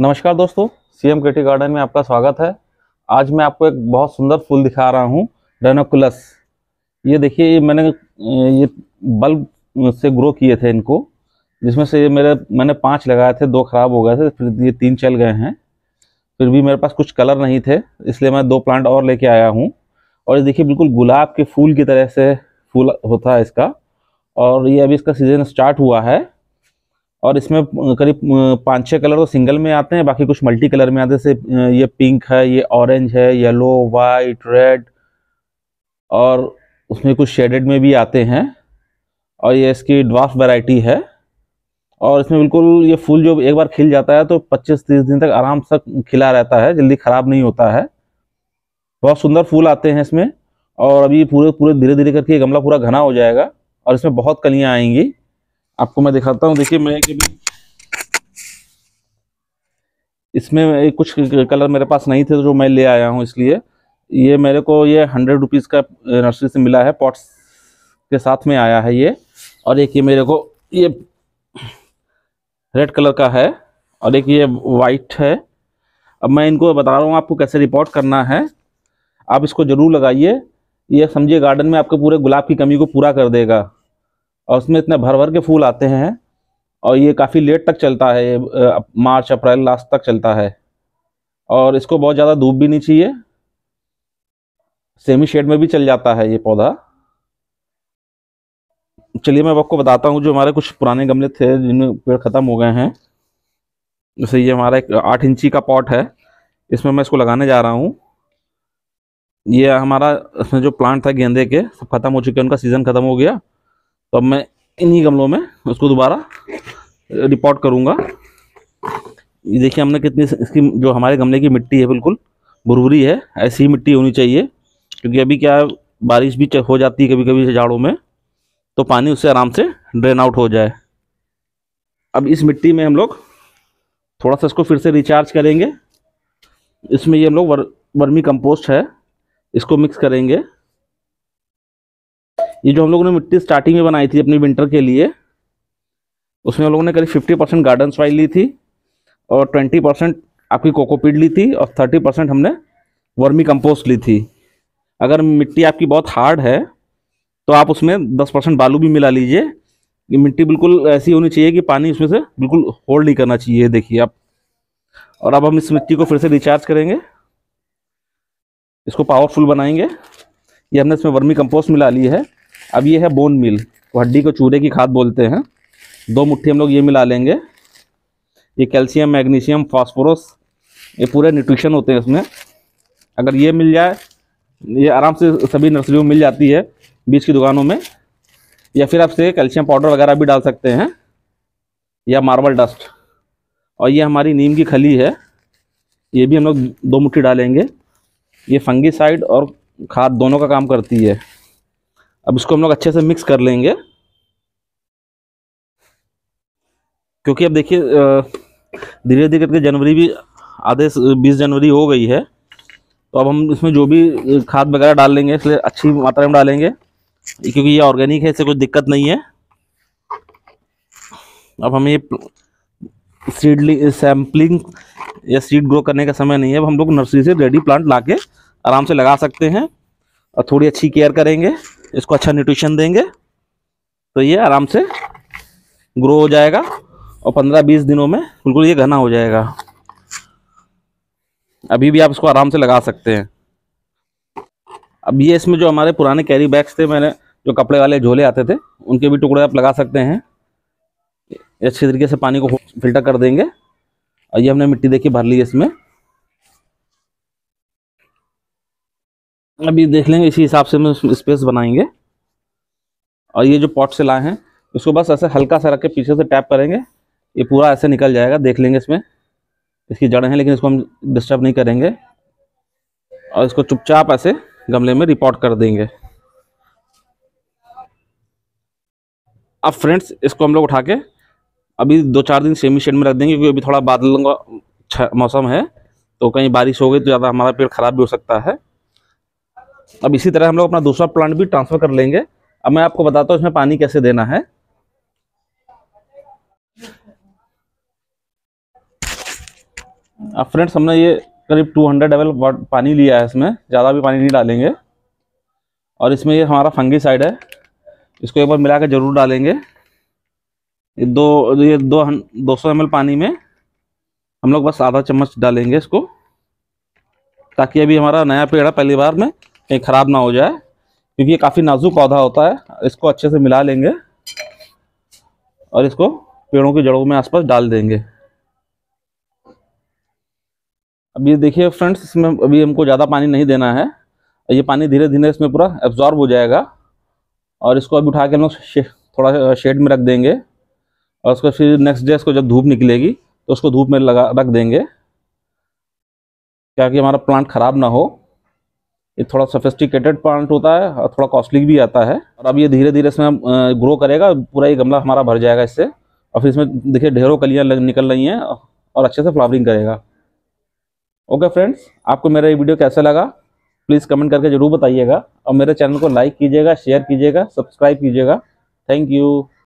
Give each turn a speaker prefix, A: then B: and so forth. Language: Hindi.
A: नमस्कार दोस्तों सीएम केटी गार्डन में आपका स्वागत है आज मैं आपको एक बहुत सुंदर फूल दिखा रहा हूँ डेनोकुलस ये देखिए ये मैंने ये बल्ब से ग्रो किए थे इनको जिसमें से ये मेरे मैंने पांच लगाए थे दो खराब हो गए थे फिर ये तीन चल गए हैं फिर भी मेरे पास कुछ कलर नहीं थे इसलिए मैं दो प्लांट और लेके आया हूँ और ये देखिए बिल्कुल गुलाब के फूल की तरह से फूल होता है इसका और ये अभी इसका सीज़न स्टार्ट हुआ है और इसमें करीब पाँच छः कलर तो सिंगल में आते हैं बाकी कुछ मल्टी कलर में आते हैं जैसे ये पिंक है ये ऑरेंज है येलो वाइट रेड और उसमें कुछ शेडेड में भी आते हैं और ये इसकी ड्राफ्ट वैरायटी है और इसमें बिल्कुल ये फूल जो एक बार खिल जाता है तो 25-30 दिन तक आराम से खिला रहता है जल्दी ख़राब नहीं होता है बहुत सुंदर फूल आते हैं इसमें और अभी पूरे पूरे धीरे धीरे करके गमला पूरा घना हो जाएगा और इसमें बहुत कलियाँ आएंगी आपको मैं दिखाता हूँ देखिए मैं कि इसमें कुछ कलर मेरे पास नहीं थे तो जो मैं ले आया हूँ इसलिए ये मेरे को ये हंड्रेड रुपीज़ का नर्सरी से मिला है पॉट्स के साथ में आया है ये और एक ये मेरे को ये रेड कलर का है और एक ये वाइट है अब मैं इनको बता रहा हूँ आपको कैसे रिपोर्ट करना है आप इसको ज़रूर लगाइए ये समझिए गार्डन में आपके पूरे गुलाब की कमी को पूरा कर देगा और उसमें इतने भर भर के फूल आते हैं और ये काफ़ी लेट तक चलता है ये मार्च अप्रैल लास्ट तक चलता है और इसको बहुत ज़्यादा धूप भी नहीं चाहिए सेमी शेड में भी चल जाता है ये पौधा चलिए मैं आपको बताता हूँ जो हमारे कुछ पुराने गमले थे जिनमें पेड़ ख़त्म हो गए हैं जैसे ये हमारा एक आठ इंची का पॉट है इसमें मैं इसको लगाने जा रहा हूँ ये हमारा इसमें जो प्लांट था गेंदे के सब खत्म हो चुके हैं उनका सीज़न ख़त्म हो गया तो अब मैं इन्हीं गमलों में उसको दोबारा रिपोर्ट करूँगा ये देखिए हमने कितनी इसकी जो हमारे गमले की मिट्टी है बिल्कुल भुरभुरी है ऐसी ही मिट्टी होनी चाहिए क्योंकि अभी क्या बारिश भी हो जाती है कभी कभी जाड़ों में तो पानी उससे आराम से ड्रेन आउट हो जाए अब इस मिट्टी में हम लोग थोड़ा सा इसको फिर से रिचार्ज करेंगे इसमें ये हम लोग वर, वर्मी कंपोस्ट है इसको मिक्स करेंगे ये जो हम लोगों ने मिट्टी स्टार्टिंग में बनाई थी अपनी विंटर के लिए उसमें हम लोगों ने करीब फिफ्टी परसेंट गार्डन सॉइल ली थी और ट्वेंटी परसेंट आपकी कोकोपीड ली थी और थर्टी परसेंट हमने वर्मी कंपोस्ट ली थी अगर मिट्टी आपकी बहुत हार्ड है तो आप उसमें दस परसेंट बालू भी मिला लीजिए ये मिट्टी बिल्कुल ऐसी होनी चाहिए कि पानी उसमें से बिल्कुल होल्ड नहीं करना चाहिए देखिए आप और अब हम इस मिट्टी को फिर से रिचार्ज करेंगे इसको पावरफुल बनाएंगे ये हमने इसमें वर्मी कंपोस्ट मिला ली है अब ये है बोन मिल तो हड्डी को चूरे की खाद बोलते हैं दो मुट्ठी हम लोग ये मिला लेंगे ये कैल्शियम मैग्नीशियम फॉस्फोरस ये पूरे न्यूट्रिशन होते हैं इसमें अगर ये मिल जाए ये आराम से सभी नर्सरी में मिल जाती है बीज की दुकानों में या फिर आपसे कैल्शियम पाउडर वगैरह भी डाल सकते हैं या मार्बल डस्ट और ये हमारी नीम की खली है ये भी हम लोग दो मुट्ठी डालेंगे ये फंगी साइड और खाद दोनों का काम करती है अब इसको हम लोग अच्छे से मिक्स कर लेंगे क्योंकि अब देखिए धीरे धीरे करके जनवरी भी आधे बीस जनवरी हो गई है तो अब हम इसमें जो भी खाद वगैरह डाल लेंगे इसलिए अच्छी मात्रा में डालेंगे क्योंकि ये ऑर्गेनिक है इससे कोई दिक्कत नहीं है अब हमें ये सीडलिंग सैम्पलिंग या सीड ग्रो करने का समय नहीं है अब हम लोग नर्सरी से रेडी प्लांट ला आराम से लगा सकते हैं और थोड़ी अच्छी केयर करेंगे इसको अच्छा न्यूट्रिशन देंगे तो ये आराम से ग्रो हो जाएगा और पंद्रह बीस दिनों में बिल्कुल ये घना हो जाएगा अभी भी आप इसको आराम से लगा सकते हैं अब ये इसमें जो हमारे पुराने कैरी बैग्स थे मैंने जो कपड़े वाले झोले आते थे उनके भी टुकड़े आप लगा सकते हैं अच्छे तरीके से पानी को फिल्टर कर देंगे और ये हमने मिट्टी देखिए भर ली इसमें अभी देख लेंगे इसी हिसाब से हम स्पेस बनाएंगे और ये जो पॉट से लाए हैं इसको बस ऐसे हल्का सा रख के पीछे से टैप करेंगे ये पूरा ऐसे निकल जाएगा देख लेंगे इसमें इसकी जड़ें हैं लेकिन इसको हम डिस्टर्ब नहीं करेंगे और इसको चुपचाप ऐसे गमले में रिपोर्ट कर देंगे अब फ्रेंड्स इसको हम लोग उठा के अभी दो चार दिन सेमी शेड में रख देंगे क्योंकि अभी थोड़ा बादलों का मौसम है तो कहीं बारिश हो गई तो ज़्यादा हमारा पेड़ ख़राब भी हो सकता है अब इसी तरह हम लोग अपना दूसरा प्लांट भी ट्रांसफर कर लेंगे अब मैं आपको बताता हूँ इसमें पानी कैसे देना है अब फ्रेंड्स हमने ये करीब 200 हंड्रेड एम पानी लिया है इसमें ज़्यादा भी पानी नहीं डालेंगे और इसमें ये हमारा फंगी साइड है इसको एक बार मिला के ज़रूर डालेंगे ये दो ये दो दो सौ एम पानी में हम लोग बस आधा चम्मच डालेंगे इसको ताकि अभी हमारा नया पेड़ है पहली बार में कहीं ख़राब ना हो जाए क्योंकि ये काफ़ी नाजुक पौधा होता है इसको अच्छे से मिला लेंगे और इसको पेड़ों की जड़ों में आसपास डाल देंगे अब ये देखिए फ्रेंड्स इसमें अभी हमको ज़्यादा पानी नहीं देना है ये पानी धीरे धीरे इसमें पूरा एब्जॉर्ब हो जाएगा और इसको अभी उठा के हम लोग शे, थोड़ा शेड में रख देंगे और उसको फिर नेक्स्ट डे इसको जब धूप निकलेगी तो उसको धूप में लगा रख देंगे ताकि हमारा प्लांट ख़राब ना हो ये थोड़ा सोफिस्टिकेटेड प्लांट होता है और थोड़ा कॉस्टली भी आता है और अब ये धीरे धीरे इसमें ग्रो करेगा पूरा ये गमला हमारा भर जाएगा इससे और फिर इसमें देखिए ढेरों कलियाँ निकल रही हैं और अच्छे से फ्लावरिंग करेगा ओके फ्रेंड्स आपको मेरा ये वीडियो कैसा लगा प्लीज़ कमेंट करके ज़रूर बताइएगा और मेरे चैनल को लाइक कीजिएगा शेयर कीजिएगा सब्सक्राइब कीजिएगा थैंक यू